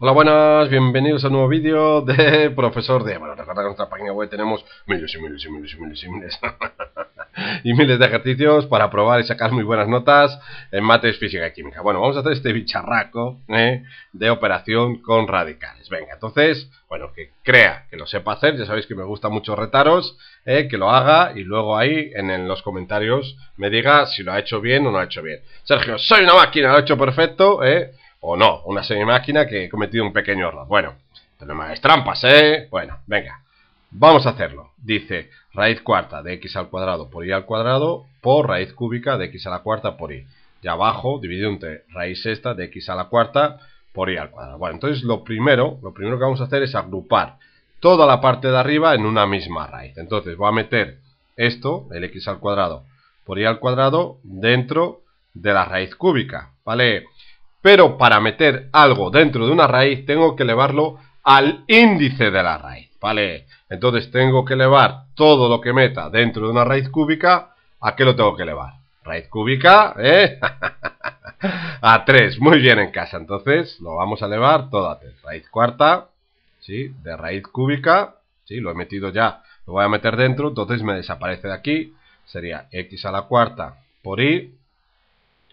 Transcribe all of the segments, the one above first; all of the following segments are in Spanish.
Hola, buenas, bienvenidos a un nuevo vídeo de Profesor de. Bueno, recuerda que en nuestra página web tenemos miles y miles y miles y miles y miles y miles de ejercicios para probar y sacar muy buenas notas en mates física y química. Bueno, vamos a hacer este bicharraco ¿eh? de operación con radicales. Venga, entonces, bueno, que crea, que lo sepa hacer, ya sabéis que me gusta mucho retaros, ¿eh? que lo haga y luego ahí en, los comentarios me diga si lo ha hecho bien o no ha hecho bien. Sergio, soy una máquina, lo ha hecho perfecto, ¿eh? O no, una semimáquina que he cometido un pequeño error. Bueno, pero no me trampas, ¿eh? Bueno, venga. Vamos a hacerlo. Dice raíz cuarta de x al cuadrado por y al cuadrado por raíz cúbica de x a la cuarta por y. Y abajo dividido entre raíz sexta de x a la cuarta por y al cuadrado. Bueno, entonces lo primero, lo primero que vamos a hacer es agrupar toda la parte de arriba en una misma raíz. Entonces voy a meter esto, el x al cuadrado por y al cuadrado, dentro de la raíz cúbica, ¿vale? pero para meter algo dentro de una raíz tengo que elevarlo al índice de la raíz, ¿vale? Entonces tengo que elevar todo lo que meta dentro de una raíz cúbica, ¿a qué lo tengo que elevar? Raíz cúbica, ¿eh? a 3, muy bien en casa, entonces lo vamos a elevar todo a 3. Raíz cuarta, ¿sí? De raíz cúbica, ¿sí? Lo he metido ya, lo voy a meter dentro, entonces me desaparece de aquí, sería x a la cuarta por y,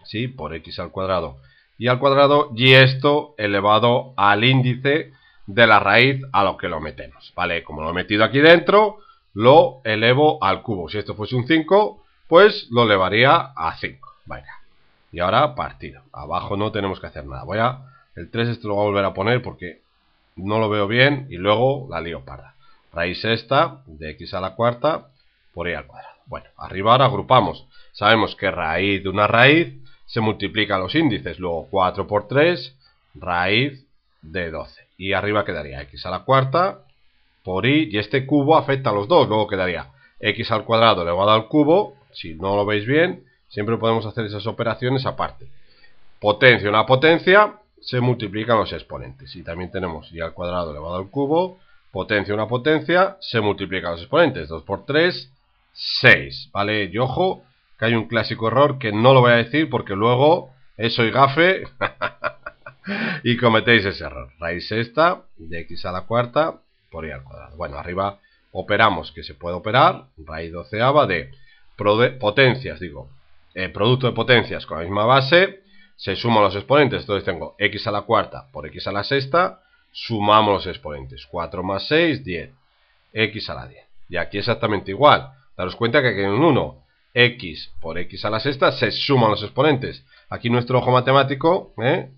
¿sí? Por x al cuadrado y al cuadrado y esto elevado al índice de la raíz a lo que lo metemos, ¿vale? Como lo he metido aquí dentro, lo elevo al cubo. Si esto fuese un 5, pues lo elevaría a 5, vaya. Y ahora partido. Abajo no tenemos que hacer nada. Voy a... El 3 esto lo voy a volver a poner porque no lo veo bien y luego la lío parda. Raíz esta de x a la cuarta por y al cuadrado. Bueno, arriba ahora agrupamos. Sabemos que raíz de una raíz se multiplican los índices, luego 4 por 3, raíz de 12. Y arriba quedaría x a la cuarta por y, y este cubo afecta a los dos, luego quedaría x al cuadrado elevado al cubo, si no lo veis bien, siempre podemos hacer esas operaciones aparte. Potencia, una potencia, se multiplican los exponentes. Y también tenemos y al cuadrado elevado al cubo, potencia, una potencia, se multiplican los exponentes. 2 por 3, 6, ¿vale? Y ojo, hay un clásico error que no lo voy a decir porque luego eso y gafe y cometéis ese error. Raíz sexta de x a la cuarta por y al cuadrado. Bueno, arriba operamos que se puede operar, raíz doceava de potencias, digo, el eh, producto de potencias con la misma base, se suman los exponentes, entonces tengo x a la cuarta por x a la sexta, sumamos los exponentes, 4 más 6, 10, x a la 10. Y aquí exactamente igual, daros cuenta que aquí hay un 1, x por x a la sexta se suman los exponentes. Aquí nuestro ojo matemático, ¿eh?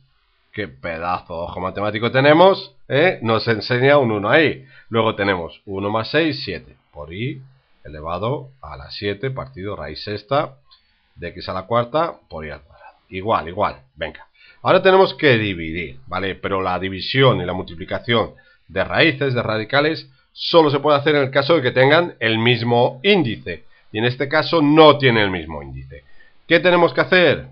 qué pedazo de ojo matemático tenemos, ¿eh? nos enseña un 1 ahí. Luego tenemos 1 más 6, 7, por y elevado a la 7 partido raíz sexta de x a la cuarta por i al cuadrado. Igual, igual, venga. Ahora tenemos que dividir, ¿vale? Pero la división y la multiplicación de raíces, de radicales, solo se puede hacer en el caso de que tengan el mismo índice y en este caso no tiene el mismo índice. ¿Qué tenemos que hacer?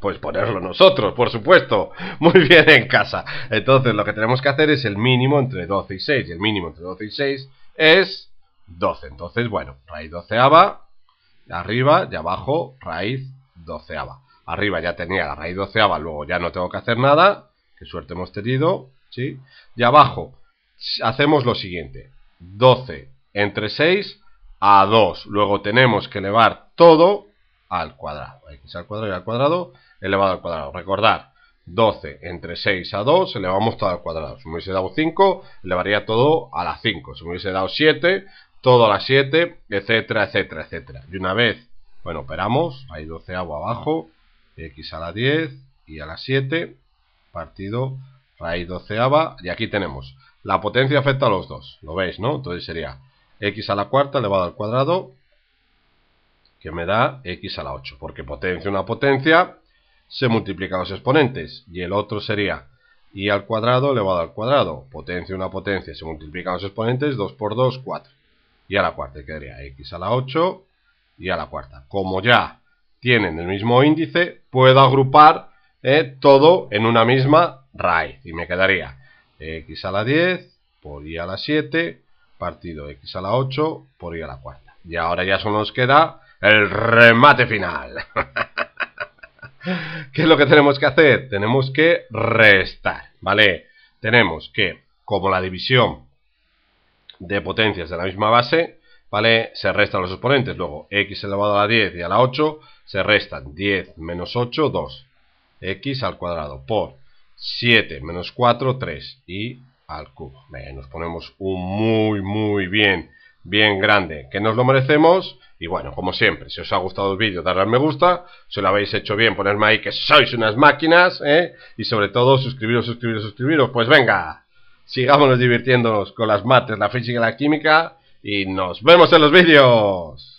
Pues ponerlo nosotros, por supuesto. Muy bien en casa. Entonces lo que tenemos que hacer es el mínimo entre 12 y 6. Y el mínimo entre 12 y 6 es 12. Entonces, bueno, raíz 12 doceava, arriba y abajo, raíz 12 doceava. Arriba ya tenía la raíz 12 doceava, luego ya no tengo que hacer nada. Qué suerte hemos tenido. ¿sí? Y abajo hacemos lo siguiente. 12 entre 6 a 2. Luego tenemos que elevar todo al cuadrado. x al cuadrado y al cuadrado elevado al cuadrado. Recordar, 12 entre 6 a 2 elevamos todo al cuadrado. Si me hubiese dado 5, elevaría todo a la 5. Si me hubiese dado 7, todo a la 7, etcétera, etcétera, etcétera. Y una vez, bueno, operamos, hay 12 agua abajo, x a la 10 y a la 7, partido raíz 12 doceava, y aquí tenemos la potencia afecta a los dos, lo veis, ¿no? Entonces sería x a la cuarta elevado al cuadrado, que me da x a la 8, porque potencia una potencia, se multiplican los exponentes, y el otro sería y al cuadrado elevado al cuadrado, potencia una potencia, se multiplican los exponentes, 2 por 2, 4, y a la cuarta quedaría x a la 8 y a la cuarta. Como ya tienen el mismo índice, puedo agrupar eh, todo en una misma raíz, y me quedaría x a la 10 por y a la 7 partido X a la 8 por y a la cuarta. Y ahora ya solo nos queda el remate final. ¿Qué es lo que tenemos que hacer? Tenemos que restar, ¿vale? Tenemos que, como la división de potencias de la misma base, ¿vale? Se restan los exponentes. Luego, x elevado a la 10 y a la 8 se restan 10 menos 8, 2. x al cuadrado por 7 menos 4, 3. Y al cubo. nos ponemos un muy, muy bien, bien grande, que nos lo merecemos. Y bueno, como siempre, si os ha gustado el vídeo, darle me gusta. Si lo habéis hecho bien, ponerme ahí que sois unas máquinas. ¿eh? Y sobre todo, suscribiros, suscribiros, suscribiros. Pues venga, sigámonos divirtiéndonos con las mates, la física y la química. Y nos vemos en los vídeos.